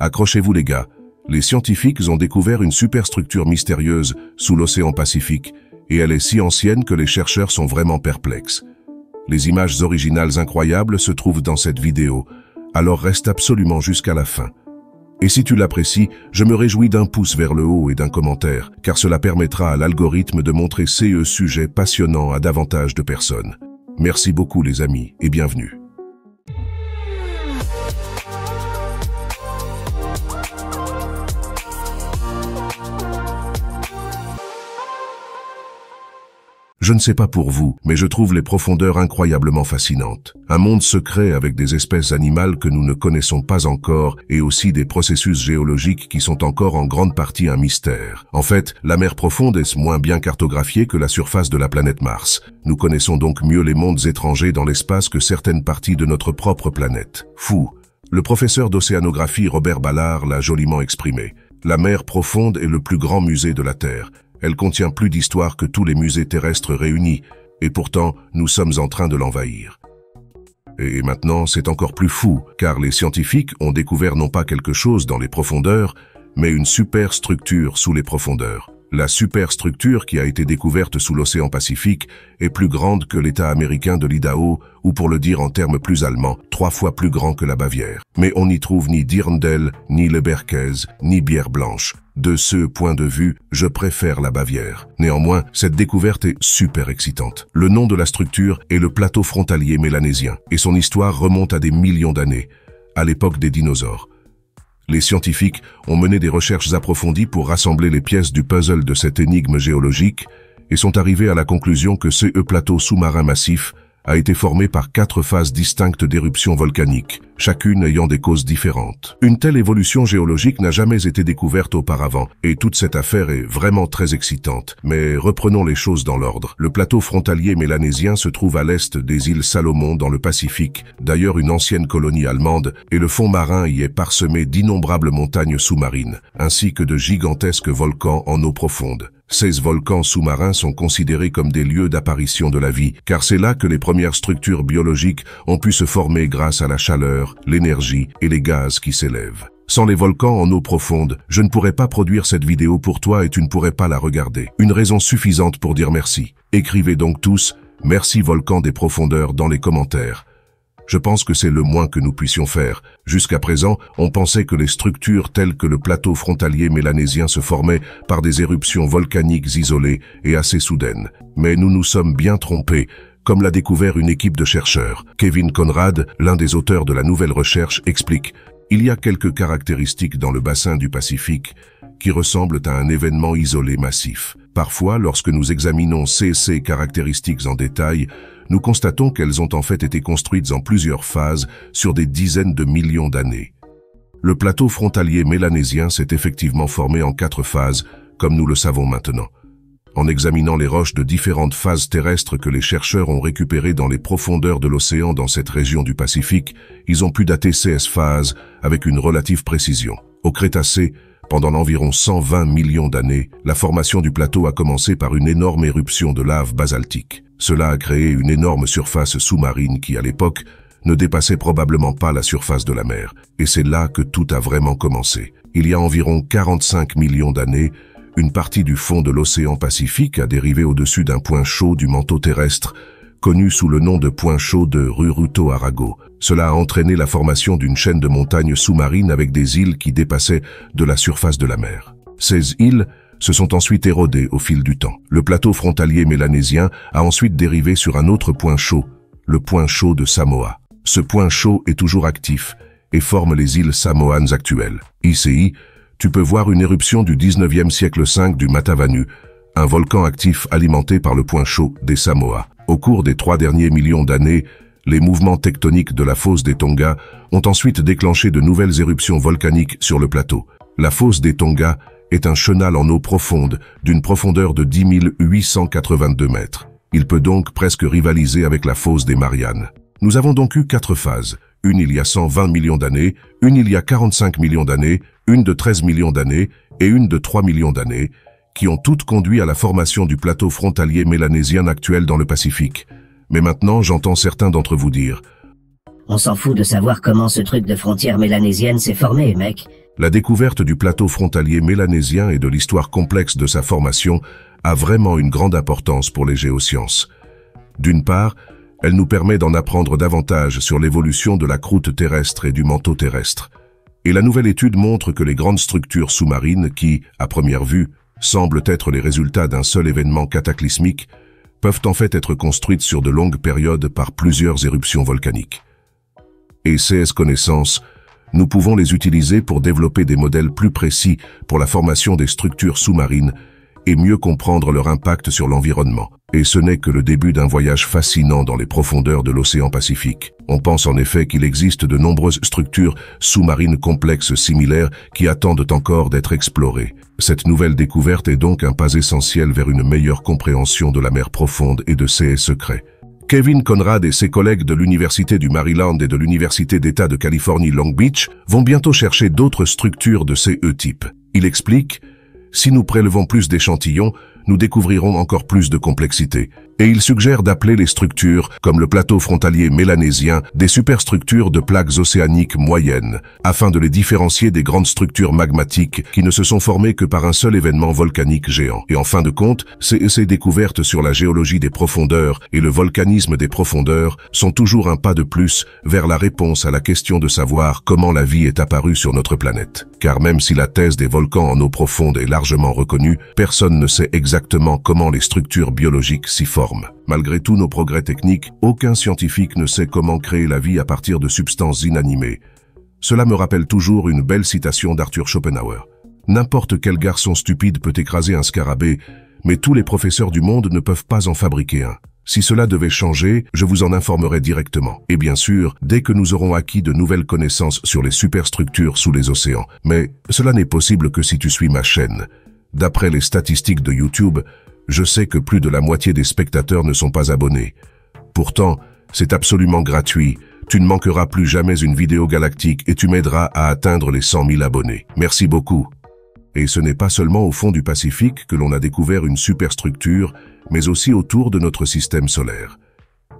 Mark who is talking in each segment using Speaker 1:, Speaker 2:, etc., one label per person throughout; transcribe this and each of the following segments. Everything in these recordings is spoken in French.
Speaker 1: Accrochez-vous les gars, les scientifiques ont découvert une superstructure mystérieuse sous l'océan Pacifique et elle est si ancienne que les chercheurs sont vraiment perplexes. Les images originales incroyables se trouvent dans cette vidéo, alors reste absolument jusqu'à la fin. Et si tu l'apprécies, je me réjouis d'un pouce vers le haut et d'un commentaire, car cela permettra à l'algorithme de montrer CE sujets passionnants à davantage de personnes. Merci beaucoup les amis et bienvenue. Je ne sais pas pour vous, mais je trouve les profondeurs incroyablement fascinantes. Un monde secret avec des espèces animales que nous ne connaissons pas encore et aussi des processus géologiques qui sont encore en grande partie un mystère. En fait, la mer profonde est moins bien cartographiée que la surface de la planète Mars. Nous connaissons donc mieux les mondes étrangers dans l'espace que certaines parties de notre propre planète. Fou. Le professeur d'océanographie Robert Ballard l'a joliment exprimé. La mer profonde est le plus grand musée de la Terre. Elle contient plus d'histoire que tous les musées terrestres réunis, et pourtant nous sommes en train de l'envahir. Et maintenant, c'est encore plus fou, car les scientifiques ont découvert non pas quelque chose dans les profondeurs, mais une super structure sous les profondeurs. La superstructure qui a été découverte sous l'océan Pacifique est plus grande que l'État américain de l'Idaho, ou pour le dire en termes plus allemands, trois fois plus grand que la Bavière. Mais on n'y trouve ni Dirndl, ni leberkaise, ni bière blanche. De ce point de vue, je préfère la Bavière. Néanmoins, cette découverte est super excitante. Le nom de la structure est le plateau frontalier mélanésien, et son histoire remonte à des millions d'années, à l'époque des dinosaures les scientifiques ont mené des recherches approfondies pour rassembler les pièces du puzzle de cette énigme géologique et sont arrivés à la conclusion que ce plateau sous-marin massif a été formé par quatre phases distinctes d'éruptions volcaniques, chacune ayant des causes différentes. Une telle évolution géologique n'a jamais été découverte auparavant, et toute cette affaire est vraiment très excitante. Mais reprenons les choses dans l'ordre. Le plateau frontalier mélanésien se trouve à l'est des îles Salomon dans le Pacifique, d'ailleurs une ancienne colonie allemande, et le fond marin y est parsemé d'innombrables montagnes sous-marines, ainsi que de gigantesques volcans en eau profonde. Ces volcans sous-marins sont considérés comme des lieux d'apparition de la vie, car c'est là que les premières structures biologiques ont pu se former grâce à la chaleur, l'énergie et les gaz qui s'élèvent. Sans les volcans en eau profonde, je ne pourrais pas produire cette vidéo pour toi et tu ne pourrais pas la regarder. Une raison suffisante pour dire merci. Écrivez donc tous « Merci volcan des profondeurs » dans les commentaires. Je pense que c'est le moins que nous puissions faire. Jusqu'à présent, on pensait que les structures telles que le plateau frontalier mélanésien se formaient par des éruptions volcaniques isolées et assez soudaines. Mais nous nous sommes bien trompés, comme l'a découvert une équipe de chercheurs. Kevin Conrad, l'un des auteurs de la nouvelle recherche, explique « Il y a quelques caractéristiques dans le bassin du Pacifique qui ressemblent à un événement isolé massif. Parfois, lorsque nous examinons ces, caractéristiques en détail, nous constatons qu'elles ont en fait été construites en plusieurs phases sur des dizaines de millions d'années. Le plateau frontalier mélanésien s'est effectivement formé en quatre phases, comme nous le savons maintenant. En examinant les roches de différentes phases terrestres que les chercheurs ont récupérées dans les profondeurs de l'océan dans cette région du Pacifique, ils ont pu dater ces phases avec une relative précision. Au Crétacé, pendant environ 120 millions d'années, la formation du plateau a commencé par une énorme éruption de lave basaltique. Cela a créé une énorme surface sous-marine qui, à l'époque, ne dépassait probablement pas la surface de la mer. Et c'est là que tout a vraiment commencé. Il y a environ 45 millions d'années, une partie du fond de l'océan Pacifique a dérivé au-dessus d'un point chaud du manteau terrestre connu sous le nom de point chaud de Ruruto-Arago. Cela a entraîné la formation d'une chaîne de montagnes sous-marines avec des îles qui dépassaient de la surface de la mer. Ces îles se sont ensuite érodées au fil du temps. Le plateau frontalier mélanésien a ensuite dérivé sur un autre point chaud, le point chaud de Samoa. Ce point chaud est toujours actif et forme les îles Samoanes actuelles. Ici, tu peux voir une éruption du 19e siècle V du Matavanu, un volcan actif alimenté par le point chaud des Samoa. Au cours des trois derniers millions d'années, les mouvements tectoniques de la fosse des Tonga ont ensuite déclenché de nouvelles éruptions volcaniques sur le plateau. La fosse des Tonga est un chenal en eau profonde d'une profondeur de 10 882 mètres. Il peut donc presque rivaliser avec la fosse des Mariannes. Nous avons donc eu quatre phases, une il y a 120 millions d'années, une il y a 45 millions d'années, une de 13 millions d'années et une de 3 millions d'années, qui ont toutes conduit à la formation du plateau frontalier mélanésien actuel dans le Pacifique. Mais maintenant, j'entends certains d'entre vous dire « On s'en fout de savoir comment ce truc de frontière mélanésienne s'est formé, mec !» La découverte du plateau frontalier mélanésien et de l'histoire complexe de sa formation a vraiment une grande importance pour les géosciences. D'une part, elle nous permet d'en apprendre davantage sur l'évolution de la croûte terrestre et du manteau terrestre. Et la nouvelle étude montre que les grandes structures sous-marines qui, à première vue, semblent être les résultats d'un seul événement cataclysmique, peuvent en fait être construites sur de longues périodes par plusieurs éruptions volcaniques. Et ces connaissances, nous pouvons les utiliser pour développer des modèles plus précis pour la formation des structures sous-marines et mieux comprendre leur impact sur l'environnement. Et ce n'est que le début d'un voyage fascinant dans les profondeurs de l'océan Pacifique. On pense en effet qu'il existe de nombreuses structures sous-marines complexes similaires qui attendent encore d'être explorées. Cette nouvelle découverte est donc un pas essentiel vers une meilleure compréhension de la mer profonde et de ses secrets. Kevin Conrad et ses collègues de l'Université du Maryland et de l'Université d'État de Californie Long Beach vont bientôt chercher d'autres structures de ces E-types. Il explique « Si nous prélevons plus d'échantillons, nous découvrirons encore plus de complexité et il suggère d'appeler les structures, comme le plateau frontalier mélanésien, des superstructures de plaques océaniques moyennes, afin de les différencier des grandes structures magmatiques qui ne se sont formées que par un seul événement volcanique géant. Et en fin de compte, ces découvertes sur la géologie des profondeurs et le volcanisme des profondeurs sont toujours un pas de plus vers la réponse à la question de savoir comment la vie est apparue sur notre planète. Car même si la thèse des volcans en eau profonde est largement reconnue, personne ne sait exactement comment les structures biologiques s'y forment Malgré tous nos progrès techniques, aucun scientifique ne sait comment créer la vie à partir de substances inanimées. Cela me rappelle toujours une belle citation d'Arthur Schopenhauer. N'importe quel garçon stupide peut écraser un scarabée, mais tous les professeurs du monde ne peuvent pas en fabriquer un. Si cela devait changer, je vous en informerai directement. Et bien sûr, dès que nous aurons acquis de nouvelles connaissances sur les superstructures sous les océans. Mais cela n'est possible que si tu suis ma chaîne. D'après les statistiques de YouTube, je sais que plus de la moitié des spectateurs ne sont pas abonnés. Pourtant, c'est absolument gratuit. Tu ne manqueras plus jamais une vidéo galactique et tu m'aideras à atteindre les 100 000 abonnés. Merci beaucoup. Et ce n'est pas seulement au fond du Pacifique que l'on a découvert une superstructure, mais aussi autour de notre système solaire.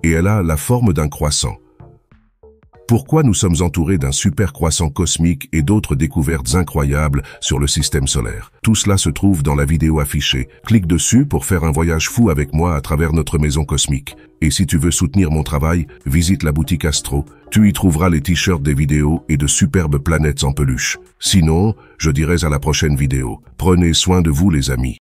Speaker 1: Et elle a la forme d'un croissant pourquoi nous sommes entourés d'un super croissant cosmique et d'autres découvertes incroyables sur le système solaire. Tout cela se trouve dans la vidéo affichée. Clique dessus pour faire un voyage fou avec moi à travers notre maison cosmique. Et si tu veux soutenir mon travail, visite la boutique Astro. Tu y trouveras les t-shirts des vidéos et de superbes planètes en peluche. Sinon, je dirais à la prochaine vidéo. Prenez soin de vous les amis.